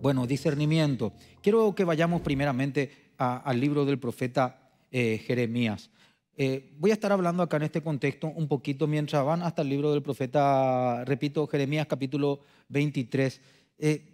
Bueno, discernimiento. Quiero que vayamos primeramente al libro del profeta eh, Jeremías. Eh, voy a estar hablando acá en este contexto un poquito mientras van hasta el libro del profeta, repito, Jeremías capítulo 23. Eh,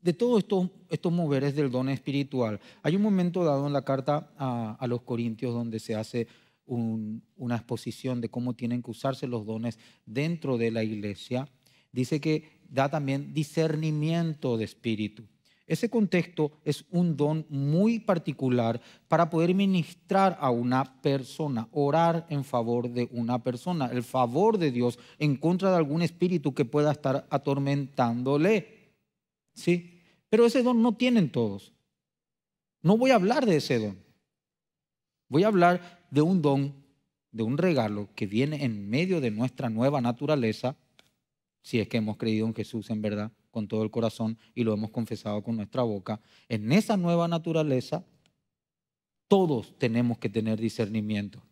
de todos estos, estos moveres del don espiritual, hay un momento dado en la carta a, los Corintios donde se hace una exposición de cómo tienen que usarse los dones dentro de la iglesia dice que da también discernimiento de espíritu. Ese contexto es un don muy particular para poder ministrar a una persona, orar en favor de una persona, el favor de Dios en contra de algún espíritu que pueda estar atormentándole. ¿Sí? Pero ese don no tienen todos. No voy a hablar de ese don. Voy a hablar de un don, de un regalo que viene en medio de nuestra nueva naturaleza si es que hemos creído en Jesús en verdad con todo el corazón y lo hemos confesado con nuestra boca, en esa nueva naturaleza todos tenemos que tener discernimiento.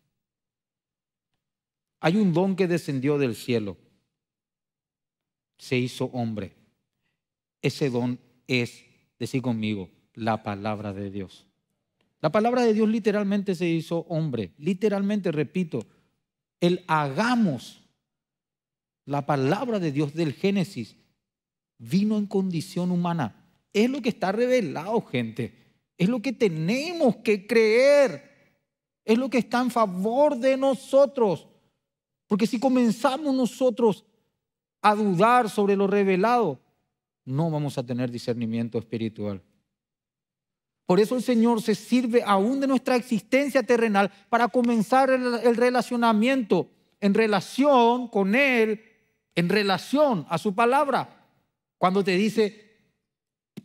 Hay un don que descendió del cielo, se hizo hombre. Ese don es, decir conmigo, la palabra de Dios. La palabra de Dios literalmente se hizo hombre, literalmente, repito, el hagamos la palabra de Dios del Génesis vino en condición humana. Es lo que está revelado, gente. Es lo que tenemos que creer. Es lo que está en favor de nosotros. Porque si comenzamos nosotros a dudar sobre lo revelado, no vamos a tener discernimiento espiritual. Por eso el Señor se sirve aún de nuestra existencia terrenal para comenzar el, relacionamiento en relación con Él en relación a su palabra. Cuando te dice,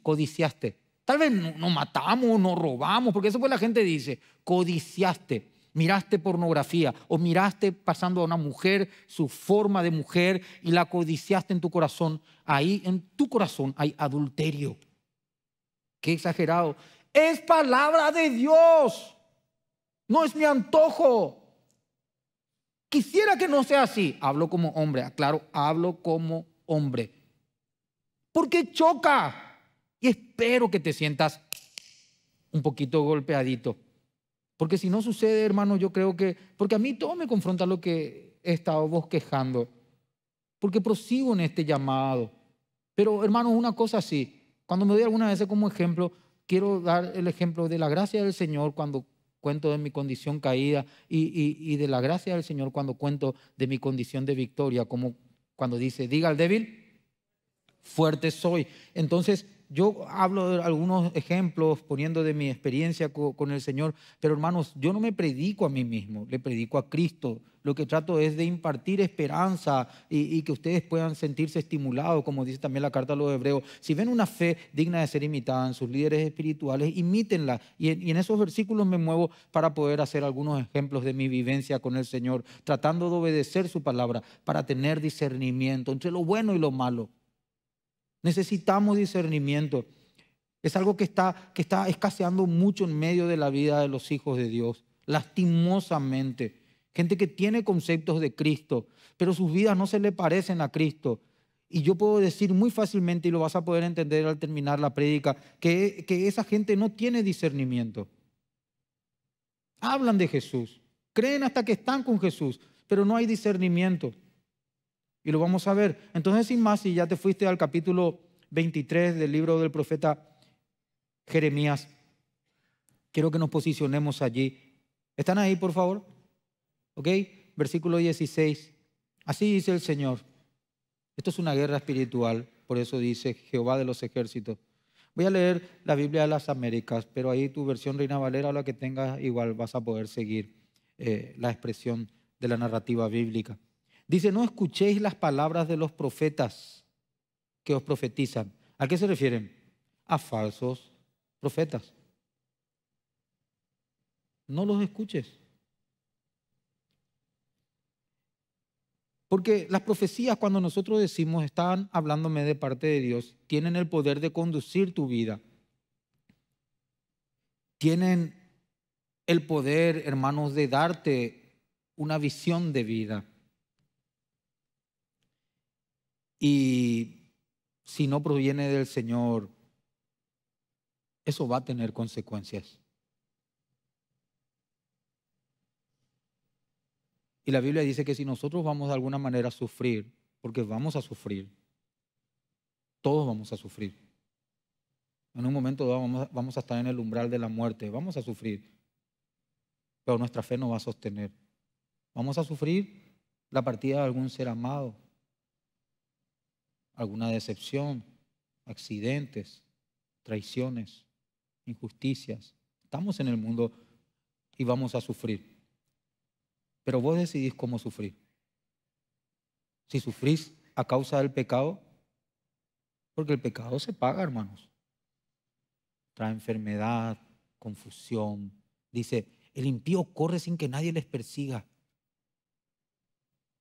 codiciaste. Tal vez no, matamos, no robamos, porque eso fue la gente dice, codiciaste miraste pornografía o miraste pasando a una mujer, su forma de mujer, y la codiciaste en tu corazón, ahí en tu corazón hay adulterio. Qué exagerado. Es palabra de Dios. No es mi antojo. Quisiera que no sea así. Hablo como hombre, aclaro, hablo como hombre. Porque choca. Y espero que te sientas un poquito golpeadito. Porque si no sucede, hermano, yo creo que... Porque a mí todo me confronta lo que he estado bosquejando. Porque prosigo en este llamado. Pero, hermano, una cosa así. Cuando me doy algunas veces como ejemplo, quiero dar el ejemplo de la gracia del Señor cuando cuento de mi condición caída y, de la gracia del Señor cuando cuento de mi condición de victoria, como cuando dice, diga al débil, fuerte soy. Entonces, yo hablo de algunos ejemplos poniendo de mi experiencia con, el Señor, pero hermanos, yo no me predico a mí mismo, le predico a Cristo. Lo que trato es de impartir esperanza y, que ustedes puedan sentirse estimulados, como dice también la carta a los hebreos. Si ven una fe digna de ser imitada en sus líderes espirituales, imítenla. y en esos versículos me muevo para poder hacer algunos ejemplos de mi vivencia con el Señor, tratando de obedecer su palabra para tener discernimiento entre lo bueno y lo malo. Necesitamos discernimiento. Es algo que está, que está escaseando mucho en medio de la vida de los hijos de Dios, lastimosamente. Gente que tiene conceptos de Cristo, pero sus vidas no se le parecen a Cristo. Y yo puedo decir muy fácilmente, y lo vas a poder entender al terminar la prédica, que esa gente no tiene discernimiento. Hablan de Jesús, creen hasta que están con Jesús, pero no hay discernimiento. Y lo vamos a ver. Entonces, sin más, si ya te fuiste al capítulo 23 del libro del profeta Jeremías, quiero que nos posicionemos allí. ¿Están ahí, por favor? ¿Ok? Versículo 16. Así dice el Señor. Esto es una guerra espiritual, por eso dice Jehová de los ejércitos. Voy a leer la Biblia de las Américas, pero ahí tu versión Reina Valera la que tengas, igual vas a poder seguir eh, la expresión de la narrativa bíblica. Dice, no escuchéis las palabras de los profetas que os profetizan. ¿A qué se refieren? A falsos profetas. No los escuches. Porque las profecías, cuando nosotros decimos, están hablándome de parte de Dios, tienen el poder de conducir tu vida. Tienen el poder, hermanos, de darte una visión de vida. Y si no proviene del Señor, eso va a tener consecuencias. Y la Biblia dice que si nosotros vamos de alguna manera a sufrir, porque vamos a sufrir, todos vamos a sufrir. En un momento vamos, a estar en el umbral de la muerte, vamos a sufrir, pero nuestra fe no va a sostener. Vamos a sufrir la partida de algún ser amado, alguna decepción, accidentes, traiciones, injusticias. Estamos en el mundo y vamos a sufrir. Pero vos decidís cómo sufrir. Si sufrís a causa del pecado, porque el pecado se paga, hermanos. Trae enfermedad, confusión. Dice, el impío corre sin que nadie les persiga.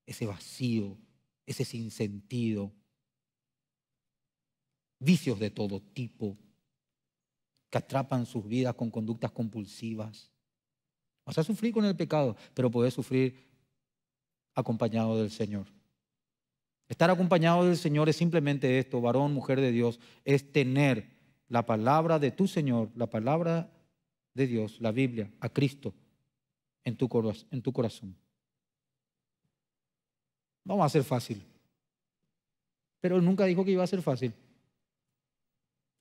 Ese vacío, ese sinsentido, vicios de todo tipo, que atrapan sus vidas con conductas compulsivas. Vas a sufrir con el pecado, pero poder sufrir acompañado del Señor. Estar acompañado del Señor es simplemente esto, varón, mujer de Dios, es tener la palabra de tu Señor, la palabra de Dios, la Biblia, a Cristo en tu, en tu corazón. No va a ser fácil, pero él nunca dijo que iba a ser fácil.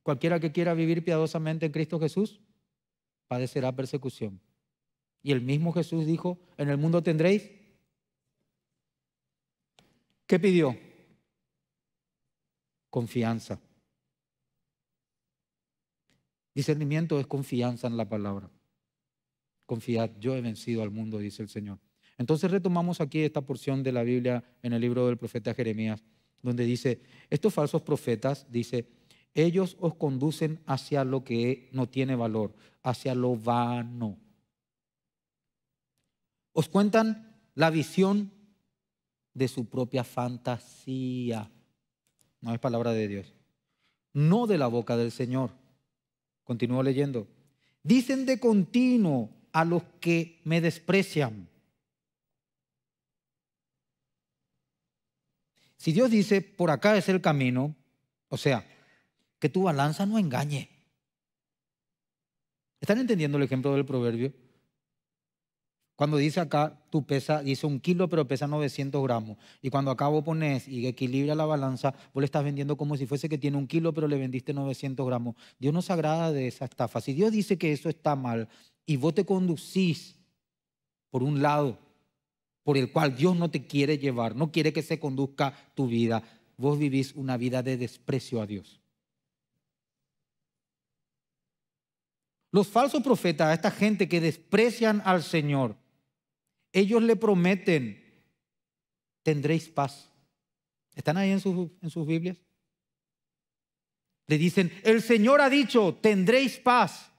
Cualquiera que quiera vivir piadosamente en Cristo Jesús, padecerá persecución. Y el mismo Jesús dijo, en el mundo tendréis. ¿Qué pidió? Confianza. Discernimiento es confianza en la palabra. Confiad, yo he vencido al mundo, dice el Señor. Entonces retomamos aquí esta porción de la Biblia en el libro del profeta Jeremías, donde dice, estos falsos profetas, dice, ellos os conducen hacia lo que no tiene valor, hacia lo vano. Os cuentan la visión de su propia fantasía. No es palabra de Dios. No de la boca del Señor. Continúo leyendo. Dicen de continuo a los que me desprecian. Si Dios dice, por acá es el camino, o sea, que tu balanza no engañe. ¿Están entendiendo el ejemplo del proverbio? Cuando dice acá, tu pesa, dice un kilo, pero pesa 900 gramos. Y cuando acá vos pones y equilibra la balanza, vos le estás vendiendo como si fuese que tiene un kilo, pero le vendiste 900 gramos. Dios no se agrada de esa estafa. Si Dios dice que eso está mal y vos te conducís por un lado por el cual Dios no te quiere llevar, no quiere que se conduzca tu vida, vos vivís una vida de desprecio a Dios. Los falsos profetas, a esta gente que desprecian al Señor, ellos le prometen, tendréis paz. ¿Están ahí en sus, en sus Biblias? Le dicen, el Señor ha dicho, tendréis paz.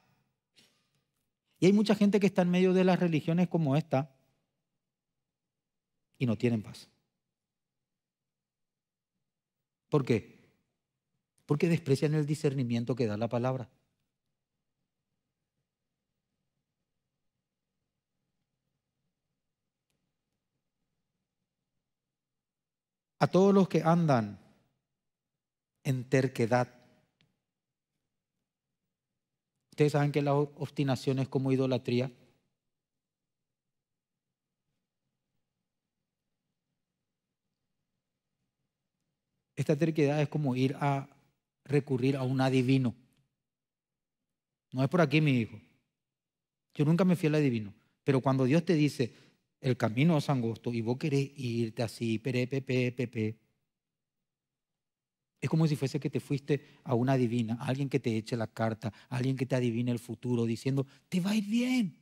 Y hay mucha gente que está en medio de las religiones como esta y no tienen paz. ¿Por qué? Porque desprecian el discernimiento que da la palabra. a todos los que andan en terquedad. Ustedes saben que la obstinación es como idolatría. Esta terquedad es como ir a recurrir a un adivino. No es por aquí, mi hijo. Yo nunca me fui al adivino. Pero cuando Dios te dice, el camino es angosto y vos querés irte así, pere, Es como si fuese que te fuiste a una divina, a alguien que te eche la carta, a alguien que te adivine el futuro, diciendo, te va a ir bien.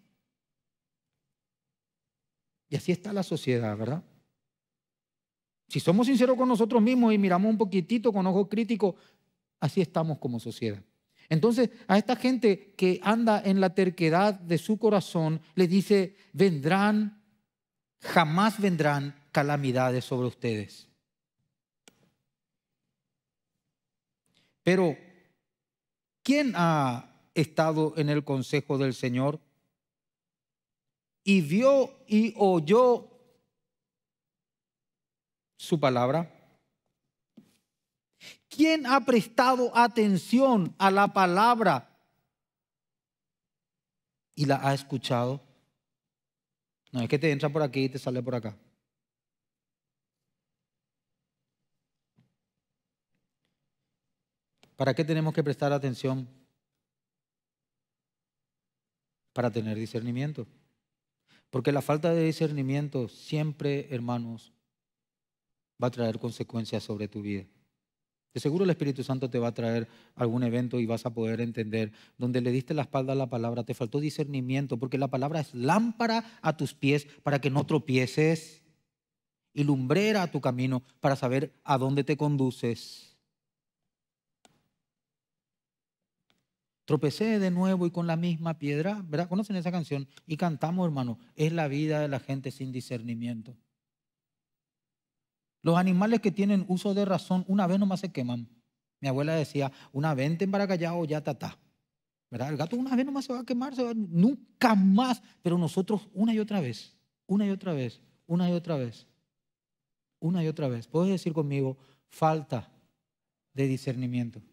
Y así está la sociedad, ¿verdad? Si somos sinceros con nosotros mismos y miramos un poquitito con ojos críticos, así estamos como sociedad. Entonces, a esta gente que anda en la terquedad de su corazón, le dice, vendrán jamás vendrán calamidades sobre ustedes. Pero, ¿quién ha estado en el consejo del Señor? Y vio y oyó su palabra. ¿Quién ha prestado atención a la palabra y la ha escuchado? No es que te entra por aquí y te sale por acá. ¿Para qué tenemos que prestar atención? Para tener discernimiento. Porque la falta de discernimiento siempre, hermanos, va a traer consecuencias sobre tu vida seguro el Espíritu Santo te va a traer algún evento y vas a poder entender donde le diste la espalda a la palabra, te faltó discernimiento, porque la palabra es lámpara a tus pies para que no tropieces y lumbrera a tu camino para saber a dónde te conduces. Tropecé de nuevo y con la misma piedra, ¿verdad? ¿Conocen esa canción? Y cantamos, hermano, es la vida de la gente sin discernimiento. Los animales que tienen uso de razón una vez nomás se queman. Mi abuela decía, una vez en para ya tatá. ¿Verdad? El gato una vez nomás se va a quemar, se nunca más. Pero nosotros una y otra vez, una y otra vez, una y otra vez, una y otra vez. Puedes decir conmigo, falta de discernimiento.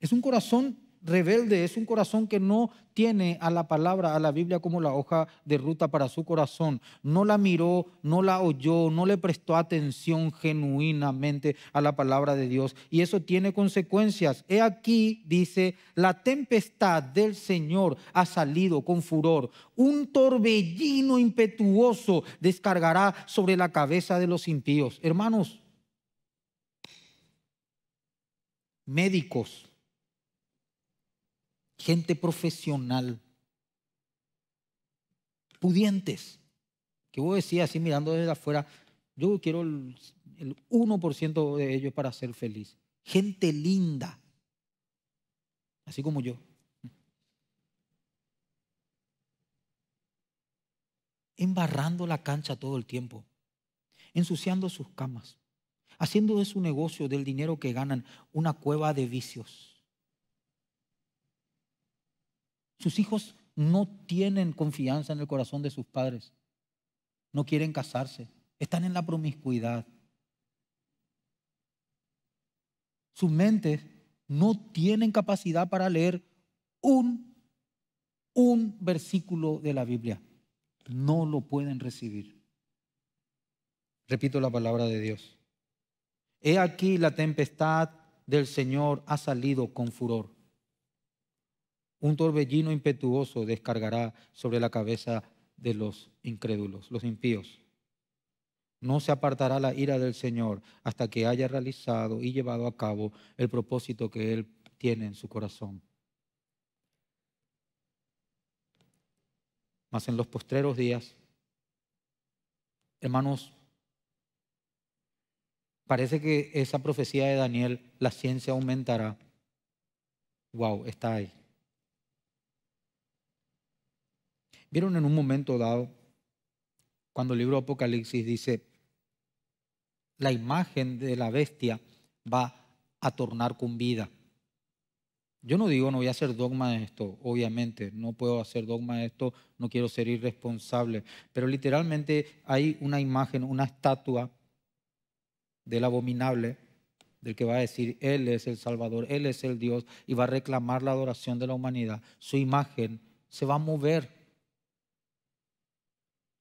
Es un corazón rebelde es un corazón que no tiene a la palabra, a la Biblia como la hoja de ruta para su corazón. No la miró, no la oyó, no le prestó atención genuinamente a la palabra de Dios. Y eso tiene consecuencias. He aquí, dice, la tempestad del Señor ha salido con furor. Un torbellino impetuoso descargará sobre la cabeza de los impíos. Hermanos, médicos gente profesional, pudientes, que vos decías así mirando desde afuera, yo quiero el, el 1% de ellos para ser feliz. Gente linda, así como yo. Embarrando la cancha todo el tiempo, ensuciando sus camas, haciendo de su negocio, del dinero que ganan, una cueva de vicios Sus hijos no tienen confianza en el corazón de sus padres. No quieren casarse. Están en la promiscuidad. Sus mentes no tienen capacidad para leer un, un versículo de la Biblia. No lo pueden recibir. Repito la palabra de Dios. He aquí la tempestad del Señor ha salido con furor un torbellino impetuoso descargará sobre la cabeza de los incrédulos, los impíos. No se apartará la ira del Señor hasta que haya realizado y llevado a cabo el propósito que Él tiene en su corazón. Mas en los postreros días, hermanos, parece que esa profecía de Daniel, la ciencia aumentará. Wow, está ahí. Vieron en un momento dado, cuando el libro Apocalipsis dice, la imagen de la bestia va a tornar con vida. Yo no digo, no voy a hacer dogma de esto, obviamente, no puedo hacer dogma de esto, no quiero ser irresponsable, pero literalmente hay una imagen, una estatua del abominable, del que va a decir, Él es el Salvador, Él es el Dios, y va a reclamar la adoración de la humanidad. Su imagen se va a mover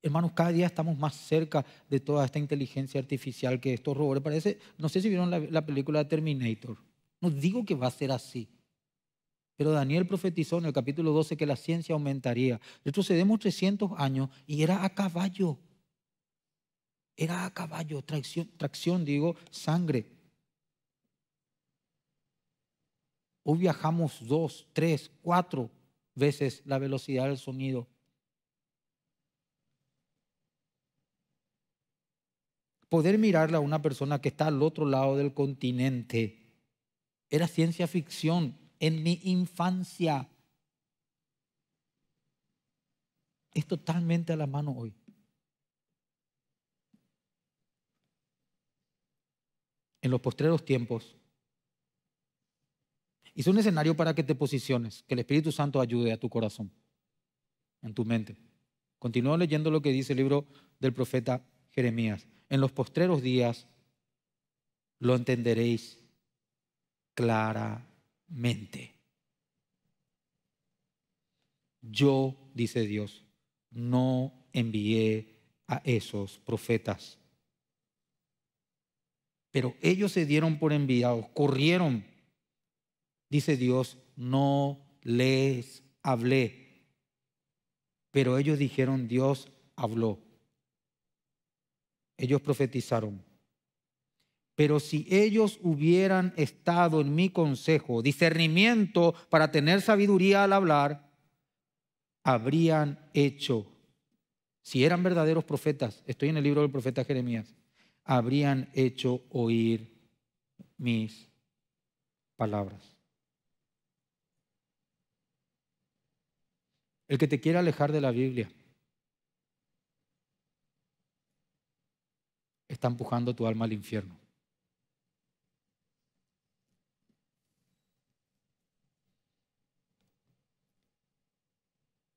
Hermanos, cada día estamos más cerca de toda esta inteligencia artificial que estos robores parece. No sé si vieron la, película de Terminator. No digo que va a ser así. Pero Daniel profetizó en el capítulo 12 que la ciencia aumentaría. Retrocedemos 300 años y era a caballo. Era a caballo, tracción, tracción digo, sangre. Hoy viajamos dos, tres, cuatro veces la velocidad del sonido. poder mirarla a una persona que está al otro lado del continente era ciencia ficción en mi infancia. Es totalmente a la mano hoy. En los postreros tiempos. Hizo un escenario para que te posiciones, que el Espíritu Santo ayude a tu corazón, en tu mente. Continúo leyendo lo que dice el libro del profeta Jeremías en los postreros días lo entenderéis claramente. Yo, dice Dios, no envié a esos profetas. Pero ellos se dieron por enviados, corrieron. Dice Dios, no les hablé. Pero ellos dijeron, Dios habló ellos profetizaron. Pero si ellos hubieran estado en mi consejo, discernimiento para tener sabiduría al hablar, habrían hecho, si eran verdaderos profetas, estoy en el libro del profeta Jeremías, habrían hecho oír mis palabras. El que te quiera alejar de la Biblia está empujando tu alma al infierno.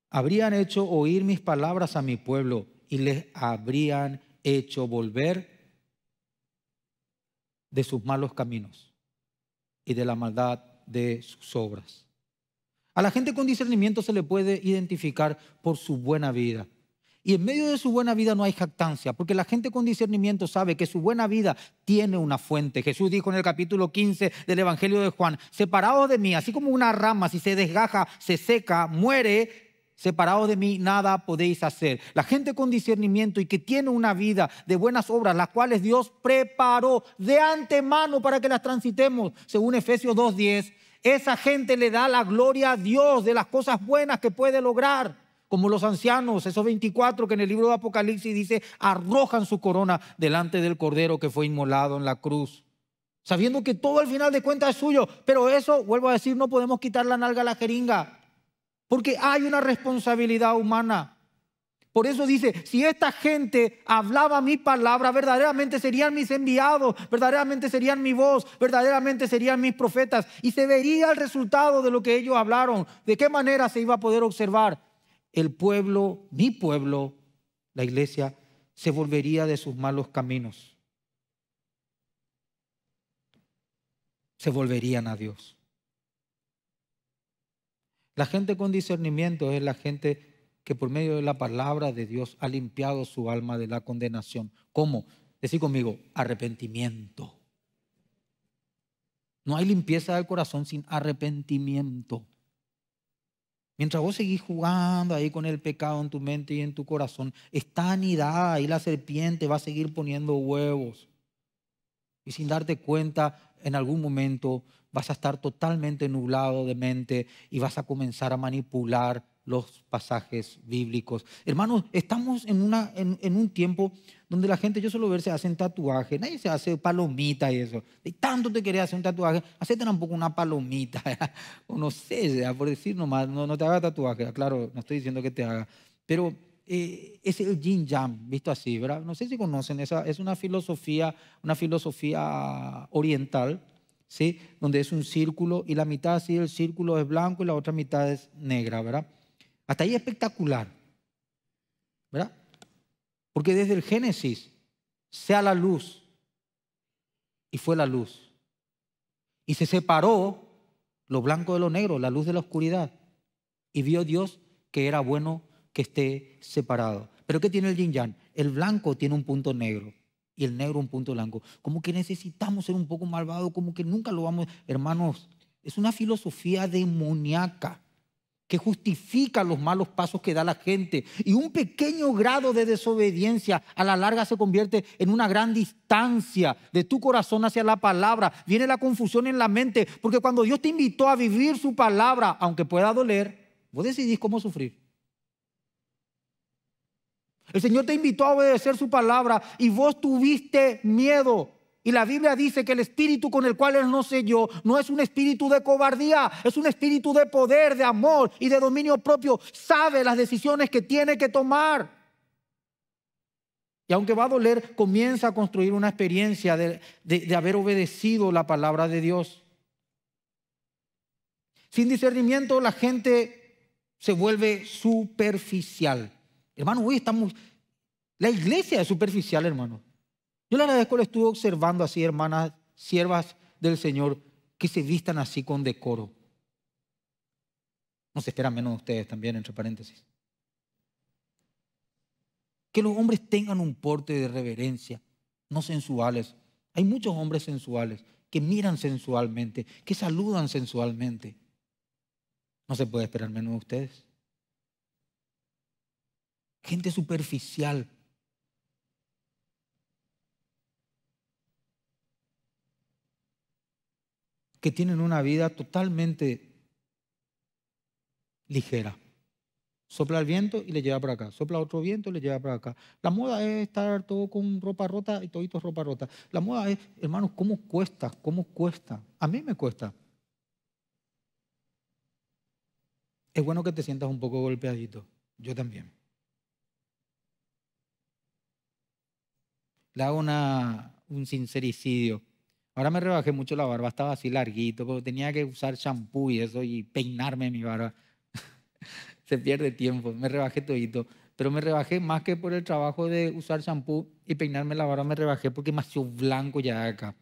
Habrían hecho oír mis palabras a mi pueblo y les habrían hecho volver de sus malos caminos y de la maldad de sus obras. A la gente con discernimiento se le puede identificar por su buena vida, y en medio de su buena vida no hay jactancia, porque la gente con discernimiento sabe que su buena vida tiene una fuente. Jesús dijo en el capítulo 15 del Evangelio de Juan, separados de mí, así como una rama, si se desgaja, se seca, muere, separados de mí nada podéis hacer. La gente con discernimiento y que tiene una vida de buenas obras, las cuales Dios preparó de antemano para que las transitemos, según Efesios 2.10, esa gente le da la gloria a Dios de las cosas buenas que puede lograr como los ancianos, esos 24 que en el libro de Apocalipsis dice, arrojan su corona delante del Cordero que fue inmolado en la cruz, sabiendo que todo al final de cuentas es suyo. Pero eso, vuelvo a decir, no podemos quitar la nalga a la jeringa, porque hay una responsabilidad humana. Por eso dice, si esta gente hablaba mi palabra, verdaderamente serían mis enviados, verdaderamente serían mi voz, verdaderamente serían mis profetas. Y se vería el resultado de lo que ellos hablaron. ¿De qué manera se iba a poder observar? el pueblo, mi pueblo, la iglesia, se volvería de sus malos caminos. Se volverían a Dios. La gente con discernimiento es la gente que por medio de la palabra de Dios ha limpiado su alma de la condenación. ¿Cómo? Decir conmigo, arrepentimiento. No hay limpieza del corazón sin arrepentimiento. Mientras vos seguís jugando ahí con el pecado en tu mente y en tu corazón, está anidada ahí la serpiente va a seguir poniendo huevos. Y sin darte cuenta, en algún momento vas a estar totalmente nublado de mente y vas a comenzar a manipular los pasajes bíblicos. Hermanos, estamos en, una, en, un tiempo donde la gente, yo solo ver, se hacen tatuajes, nadie se hace palomita y eso. Y tanto te quería hacer un tatuaje, hacete poco una palomita, o no sé, por decir nomás, no, te haga tatuaje, claro, no estoy diciendo que te haga, pero eh, es el yin yang, visto así, ¿verdad? No sé si conocen, esa, es una filosofía, una filosofía oriental, ¿sí? Donde es un círculo y la mitad así del círculo es blanco y la otra mitad es negra, ¿verdad? Hasta ahí espectacular. ¿Verdad? Porque desde el Génesis, sea la luz. Y fue la luz. Y se separó lo blanco de lo negro, la luz de la oscuridad. Y vio Dios que era bueno que esté separado. Pero ¿qué tiene el yin yang? El blanco tiene un punto negro y el negro un punto blanco. Como que necesitamos ser un poco malvados, como que nunca lo vamos, hermanos. Es una filosofía demoníaca que justifica los malos pasos que da la gente. Y un pequeño grado de desobediencia a la larga se convierte en una gran distancia de tu corazón hacia la palabra. Viene la confusión en la mente, porque cuando Dios te invitó a vivir su palabra, aunque pueda doler, vos decidís cómo sufrir. El Señor te invitó a obedecer su palabra y vos tuviste miedo. Y la Biblia dice que el espíritu con el cual Él no sé yo, no es un espíritu de cobardía, es un espíritu de poder, de amor y de dominio propio. Sabe las decisiones que tiene que tomar. Y aunque va a doler, comienza a construir una experiencia de, de haber obedecido la palabra de Dios. Sin discernimiento la gente se vuelve superficial. Hermano, hoy estamos... La iglesia es superficial, hermano. Yo le agradezco, le estuve observando así, hermanas, siervas del Señor, que se vistan así con decoro. No se espera menos de ustedes también, entre paréntesis. Que los hombres tengan un porte de reverencia, no sensuales. Hay muchos hombres sensuales que miran sensualmente, que saludan sensualmente. No se puede esperar menos de ustedes. Gente superficial, que tienen una vida totalmente ligera. Sopla el viento y le lleva para acá. Sopla otro viento y le lleva para acá. La moda es estar todo con ropa rota y toditos ropa rota. La moda es, hermanos, ¿cómo cuesta? ¿Cómo cuesta? A mí me cuesta. Es bueno que te sientas un poco golpeadito. Yo también. Le hago una, un sincericidio. Ahora me rebajé mucho la barba, estaba así larguito, porque tenía que usar champú y eso y peinarme mi barba. Se pierde tiempo, me rebajé todito. Pero me rebajé más que por el trabajo de usar champú y peinarme la barba, me rebajé porque me hacía blanco ya acá.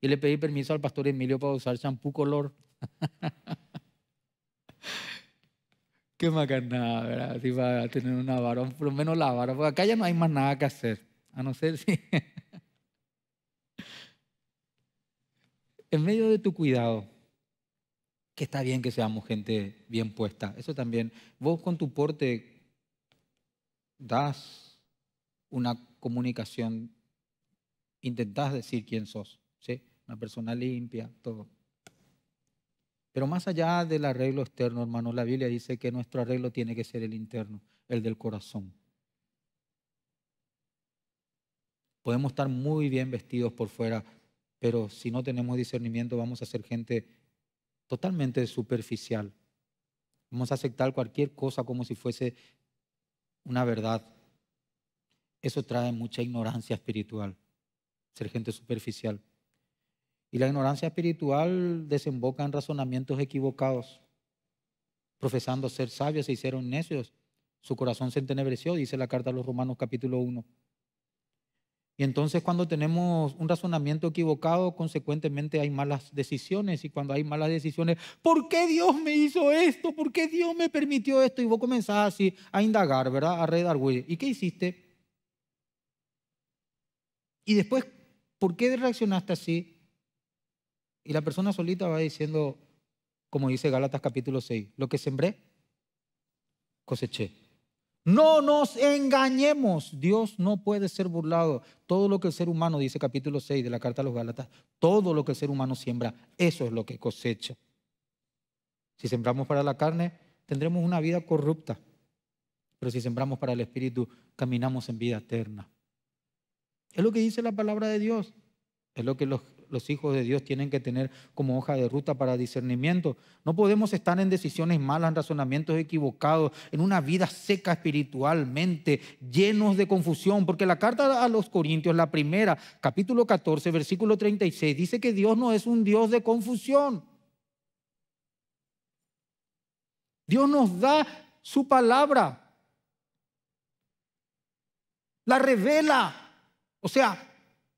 Y le pedí permiso al pastor Emilio para usar champú color. Qué macanada, ¿verdad? va para tener una barba, por lo menos la barba, porque acá ya no hay más nada que hacer, a no ser si... en medio de tu cuidado, que está bien que seamos gente bien puesta, eso también, vos con tu porte das una comunicación, intentás decir quién sos, ¿sí? una persona limpia, todo. Pero más allá del arreglo externo, hermano, la Biblia dice que nuestro arreglo tiene que ser el interno, el del corazón. Podemos estar muy bien vestidos por fuera, pero si no tenemos discernimiento vamos a ser gente totalmente superficial. Vamos a aceptar cualquier cosa como si fuese una verdad. Eso trae mucha ignorancia espiritual, ser gente superficial. Y la ignorancia espiritual desemboca en razonamientos equivocados. Profesando ser sabios se hicieron necios. Su corazón se entenebreció, dice la carta a los Romanos capítulo 1. Y entonces cuando tenemos un razonamiento equivocado, consecuentemente hay malas decisiones. Y cuando hay malas decisiones, ¿por qué Dios me hizo esto? ¿Por qué Dios me permitió esto? Y vos comenzás así a indagar, ¿verdad? A güey. ¿Y qué hiciste? Y después, ¿por qué reaccionaste así? Y la persona solita va diciendo, como dice Galatas capítulo 6, lo que sembré, coseché. No nos engañemos, Dios no puede ser burlado. Todo lo que el ser humano, dice capítulo 6 de la carta a los Gálatas, todo lo que el ser humano siembra, eso es lo que cosecha. Si sembramos para la carne, tendremos una vida corrupta. Pero si sembramos para el Espíritu, caminamos en vida eterna. Es lo que dice la palabra de Dios. Es lo que los, los hijos de Dios tienen que tener como hoja de ruta para discernimiento. No podemos estar en decisiones malas, en razonamientos equivocados, en una vida seca espiritualmente, llenos de confusión, porque la carta a los Corintios, la primera, capítulo 14, versículo 36, dice que Dios no es un Dios de confusión. Dios nos da su palabra. La revela. O sea,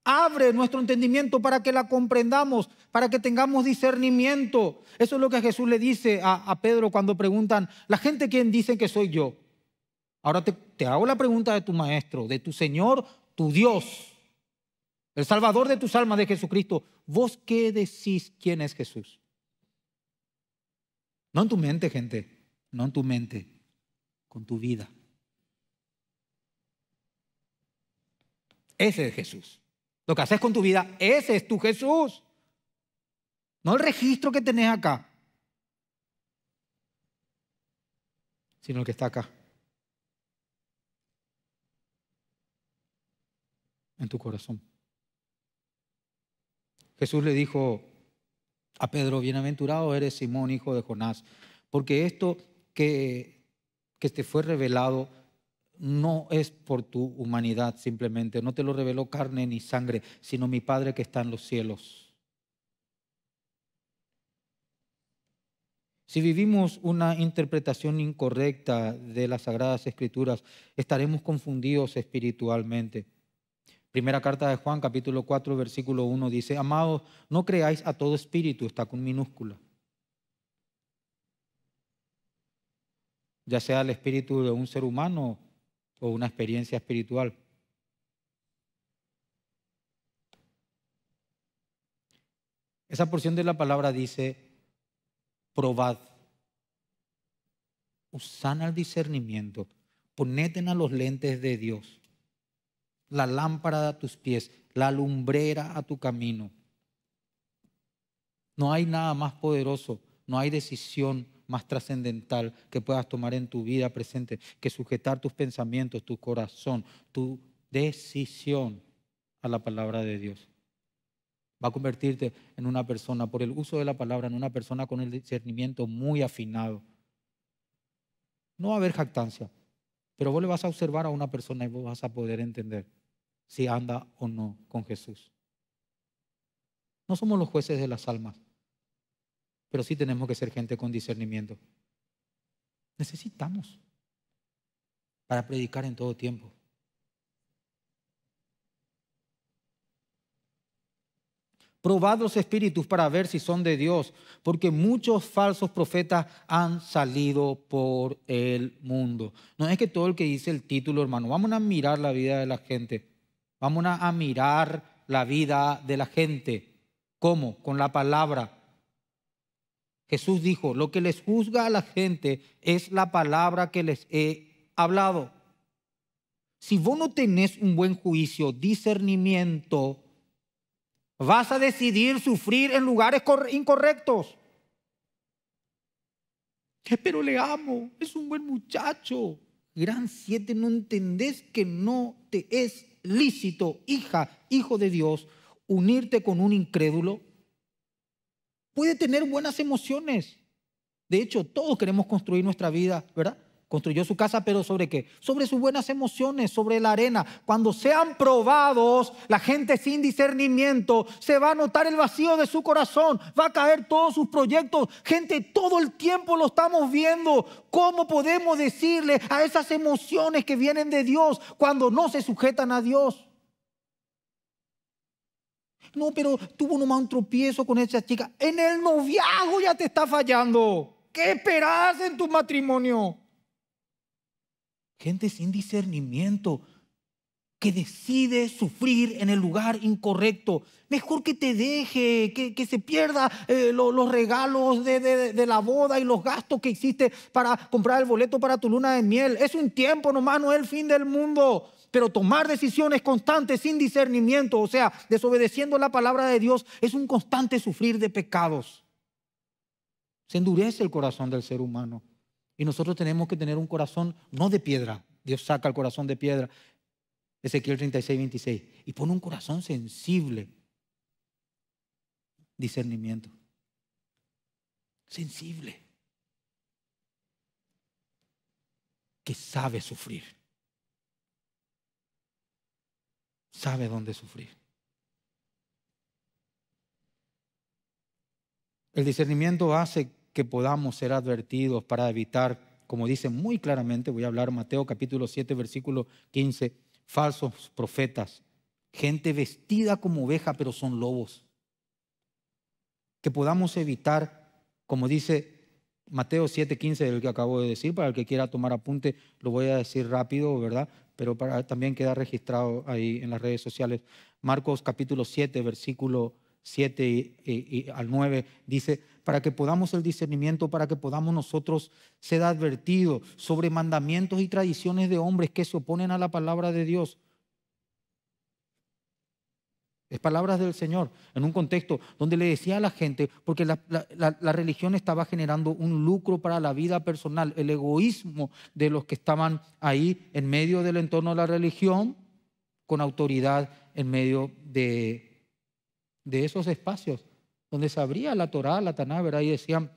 Abre nuestro entendimiento para que la comprendamos, para que tengamos discernimiento. Eso es lo que Jesús le dice a, Pedro cuando preguntan, la gente ¿quién dice que soy yo. Ahora te, te hago la pregunta de tu maestro, de tu Señor, tu Dios, el Salvador de tus almas, de Jesucristo. ¿Vos qué decís quién es Jesús? No en tu mente, gente, no en tu mente, con tu vida. Ese es Jesús lo que haces con tu vida, ese es tu Jesús. No el registro que tenés acá, sino el que está acá. En tu corazón. Jesús le dijo a Pedro, bienaventurado eres Simón, hijo de Jonás, porque esto que, que te fue revelado no es por tu humanidad simplemente, no te lo reveló carne ni sangre, sino mi Padre que está en los cielos. Si vivimos una interpretación incorrecta de las Sagradas Escrituras, estaremos confundidos espiritualmente. Primera carta de Juan, capítulo 4, versículo 1 dice, Amados, no creáis a todo espíritu, está con minúscula. Ya sea el espíritu de un ser humano o una experiencia espiritual. Esa porción de la palabra dice, probad, usan al discernimiento, poned en a los lentes de Dios, la lámpara a tus pies, la lumbrera a tu camino. No hay nada más poderoso, no hay decisión, más trascendental que puedas tomar en tu vida presente que sujetar tus pensamientos, tu corazón, tu decisión a la palabra de Dios. Va a convertirte en una persona, por el uso de la palabra, en una persona con el discernimiento muy afinado. No va a haber jactancia, pero vos le vas a observar a una persona y vos vas a poder entender si anda o no con Jesús. No somos los jueces de las almas pero sí tenemos que ser gente con discernimiento. Necesitamos para predicar en todo tiempo. Probad los espíritus para ver si son de Dios, porque muchos falsos profetas han salido por el mundo. No es que todo el que dice el título, hermano, vamos a mirar la vida de la gente. Vamos a mirar la vida de la gente. ¿Cómo? Con la palabra. Jesús dijo, lo que les juzga a la gente es la palabra que les he hablado. Si vos no tenés un buen juicio, discernimiento, vas a decidir sufrir en lugares incorrectos. Eh, pero le amo, es un buen muchacho. Gran siete, no entendés que no te es lícito, hija, hijo de Dios, unirte con un incrédulo puede tener buenas emociones. De hecho, todos queremos construir nuestra vida, ¿verdad? Construyó su casa, pero ¿sobre qué? Sobre sus buenas emociones, sobre la arena. Cuando sean probados, la gente sin discernimiento se va a notar el vacío de su corazón, va a caer todos sus proyectos. Gente, todo el tiempo lo estamos viendo. ¿Cómo podemos decirle a esas emociones que vienen de Dios cuando no se sujetan a Dios? no, pero tuvo nomás un tropiezo con esa chica. En el noviazgo ya te está fallando. ¿Qué esperas en tu matrimonio? Gente sin discernimiento que decide sufrir en el lugar incorrecto. Mejor que te deje, que, se pierda eh, los regalos de, de, la boda y los gastos que hiciste para comprar el boleto para tu luna de miel. Es un tiempo nomás, no es el fin del mundo pero tomar decisiones constantes sin discernimiento, o sea, desobedeciendo la palabra de Dios, es un constante sufrir de pecados. Se endurece el corazón del ser humano. Y nosotros tenemos que tener un corazón no de piedra. Dios saca el corazón de piedra. Ezequiel 36, 26. Y pone un corazón sensible. Discernimiento. Sensible. Que sabe sufrir. sabe dónde sufrir. El discernimiento hace que podamos ser advertidos para evitar, como dice muy claramente, voy a hablar Mateo capítulo 7, versículo 15, falsos profetas, gente vestida como oveja, pero son lobos. Que podamos evitar, como dice Mateo 7, 15, el que acabo de decir, para el que quiera tomar apunte, lo voy a decir rápido, ¿verdad? Pero para, también queda registrado ahí en las redes sociales. Marcos capítulo 7, versículo 7 y, al 9 dice, para que podamos el discernimiento, para que podamos nosotros ser advertidos sobre mandamientos y tradiciones de hombres que se oponen a la palabra de Dios es palabras del Señor, en un contexto donde le decía a la gente, porque la, religión estaba generando un lucro para la vida personal, el egoísmo de los que estaban ahí en medio del entorno de la religión, con autoridad en medio de, esos espacios, donde se abría la Torá, la Tanávera Y decían,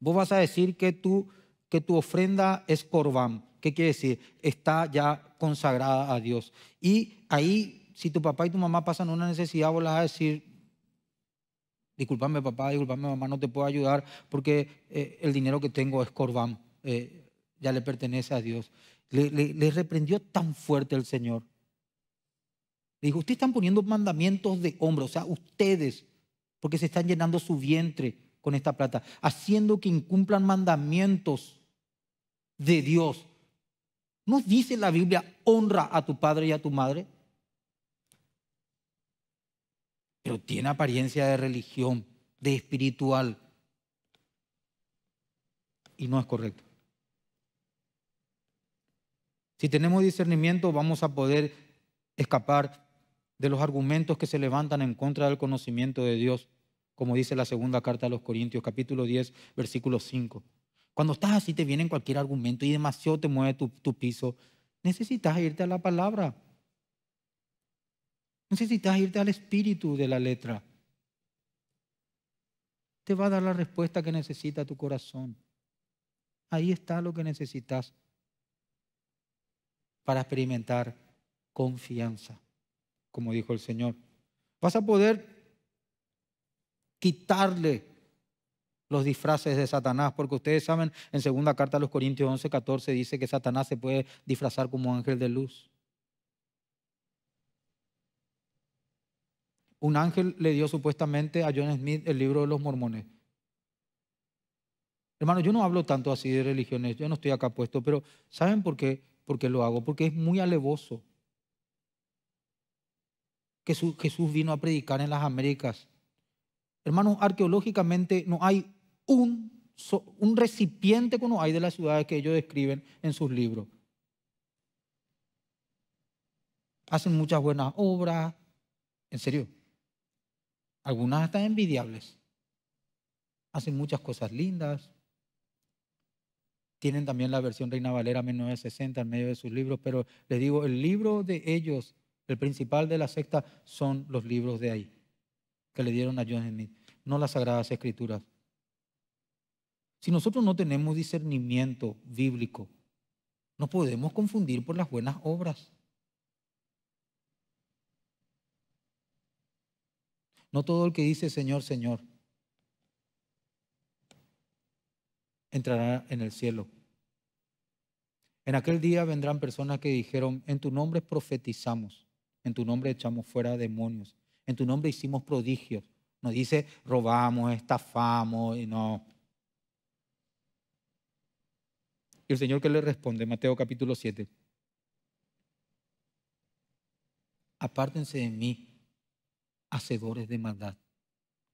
vos vas a decir que tu, que tu ofrenda es corbán. ¿Qué quiere decir? Está ya consagrada a Dios. Y ahí si tu papá y tu mamá pasan una necesidad, vos las vas a decir, discúlpame papá, disculpame mamá, no te puedo ayudar porque eh, el dinero que tengo es corbán, eh, ya le pertenece a Dios. Le, reprendió tan fuerte el Señor. Le dijo, ustedes están poniendo mandamientos de hombre, o sea, ustedes, porque se están llenando su vientre con esta plata, haciendo que incumplan mandamientos de Dios. ¿Nos dice la Biblia, honra a tu padre y a tu madre? pero tiene apariencia de religión, de espiritual. Y no es correcto. Si tenemos discernimiento vamos a poder escapar de los argumentos que se levantan en contra del conocimiento de Dios, como dice la segunda carta de los Corintios, capítulo 10, versículo 5. Cuando estás así te viene cualquier argumento y demasiado te mueve tu piso. Necesitas irte a la palabra. Necesitas irte al espíritu de la letra. Te va a dar la respuesta que necesita tu corazón. Ahí está lo que necesitas para experimentar confianza, como dijo el Señor. Vas a poder quitarle los disfraces de Satanás, porque ustedes saben, en segunda carta a los Corintios 11, 14 dice que Satanás se puede disfrazar como ángel de luz. un ángel le dio supuestamente a John Smith el libro de los mormones. Hermano, yo no hablo tanto así de religiones, yo no estoy acá puesto, pero ¿saben por qué? qué lo hago, porque es muy alevoso. Jesús, Jesús vino a predicar en las Américas. Hermano, arqueológicamente no hay un, un recipiente no hay de las ciudades que ellos describen en sus libros. Hacen muchas buenas obras, en serio, algunas están envidiables. Hacen muchas cosas lindas. Tienen también la versión Reina Valera 1960 en medio de sus libros, pero les digo, el libro de ellos, el principal de la secta, son los libros de ahí, que le dieron a John Smith, no las Sagradas Escrituras. Si nosotros no tenemos discernimiento bíblico, nos podemos confundir por las buenas obras. no todo el que dice Señor, Señor, entrará en el cielo. En aquel día vendrán personas que dijeron, en tu nombre profetizamos, en tu nombre echamos fuera demonios, en tu nombre hicimos prodigios. Nos dice robamos, estafamos, y no. Y el Señor que le responde, Mateo capítulo 7. Apártense de mí, hacedores de maldad.